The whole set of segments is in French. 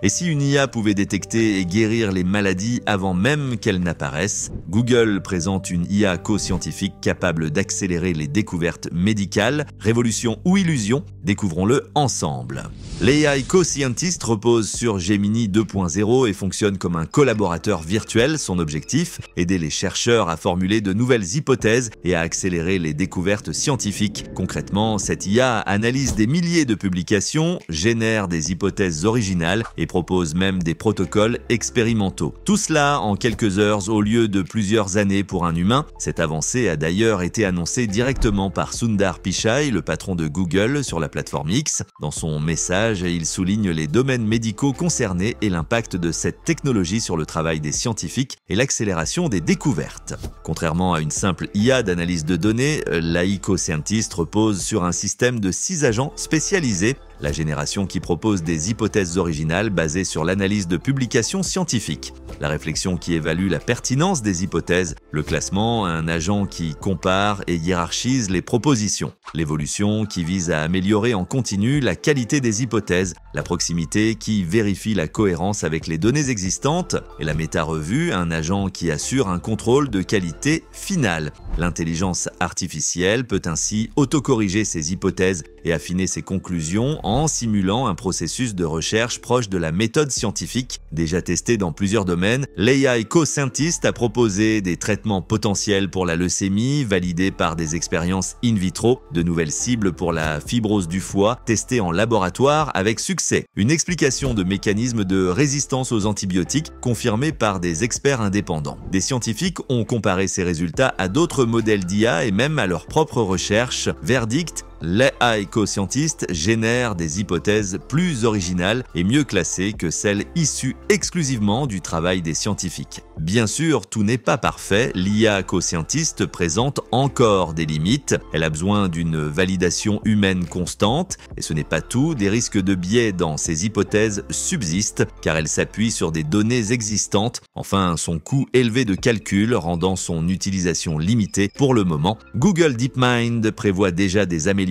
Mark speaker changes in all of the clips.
Speaker 1: Et si une IA pouvait détecter et guérir les maladies avant même qu'elles n'apparaissent, Google présente une IA co-scientifique capable d'accélérer les découvertes médicales, révolution ou illusion, découvrons-le ensemble. L'AI Co-Scientist repose sur Gemini 2.0 et fonctionne comme un collaborateur virtuel. Son objectif, aider les chercheurs à formuler de nouvelles hypothèses et à accélérer les découvertes scientifiques. Concrètement, cette IA analyse des milliers de publications, génère des hypothèses originales et propose même des protocoles expérimentaux. Tout cela en quelques heures au lieu de plusieurs années pour un humain. Cette avancée a d'ailleurs été annoncée directement par Sundar Pichai, le patron de Google, sur la plateforme X. Dans son message, il souligne les domaines médicaux concernés et l'impact de cette technologie sur le travail des scientifiques et l'accélération des découvertes. Contrairement à une simple IA d'analyse de données, l'AICO Scientist repose sur un système de six agents spécialisés la génération qui propose des hypothèses originales basées sur l'analyse de publications scientifiques, la réflexion qui évalue la pertinence des hypothèses, le classement, un agent qui compare et hiérarchise les propositions, l'évolution qui vise à améliorer en continu la qualité des hypothèses, la proximité qui vérifie la cohérence avec les données existantes, et la méta-revue, un agent qui assure un contrôle de qualité finale. L'intelligence artificielle peut ainsi autocorriger ses hypothèses et affiner ses conclusions en simulant un processus de recherche proche de la méthode scientifique. Déjà testée dans plusieurs domaines, l'AI co-scientiste a proposé des traitements potentiels pour la leucémie, validés par des expériences in vitro, de nouvelles cibles pour la fibrose du foie, testées en laboratoire avec succès. Une explication de mécanismes de résistance aux antibiotiques confirmés par des experts indépendants. Des scientifiques ont comparé ces résultats à d'autres modèles d'IA et même à leurs propres recherches. Verdict, L'IA éco-scientiste génère des hypothèses plus originales et mieux classées que celles issues exclusivement du travail des scientifiques. Bien sûr, tout n'est pas parfait, l'IA co-scientiste présente encore des limites, elle a besoin d'une validation humaine constante, et ce n'est pas tout, des risques de biais dans ces hypothèses subsistent, car elle s'appuie sur des données existantes, enfin son coût élevé de calcul rendant son utilisation limitée pour le moment. Google DeepMind prévoit déjà des améliorations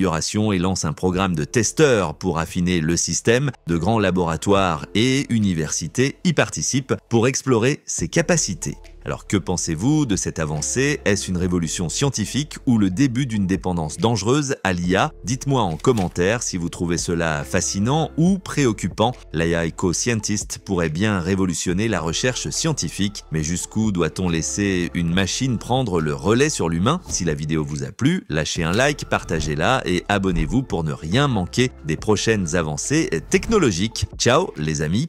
Speaker 1: et lance un programme de testeurs pour affiner le système. De grands laboratoires et universités y participent pour explorer ses capacités. Alors que pensez-vous de cette avancée Est-ce une révolution scientifique ou le début d'une dépendance dangereuse à l'IA Dites-moi en commentaire si vous trouvez cela fascinant ou préoccupant. L'IA co scientist pourrait bien révolutionner la recherche scientifique, mais jusqu'où doit-on laisser une machine prendre le relais sur l'humain Si la vidéo vous a plu, lâchez un like, partagez-la et abonnez-vous pour ne rien manquer des prochaines avancées technologiques. Ciao les amis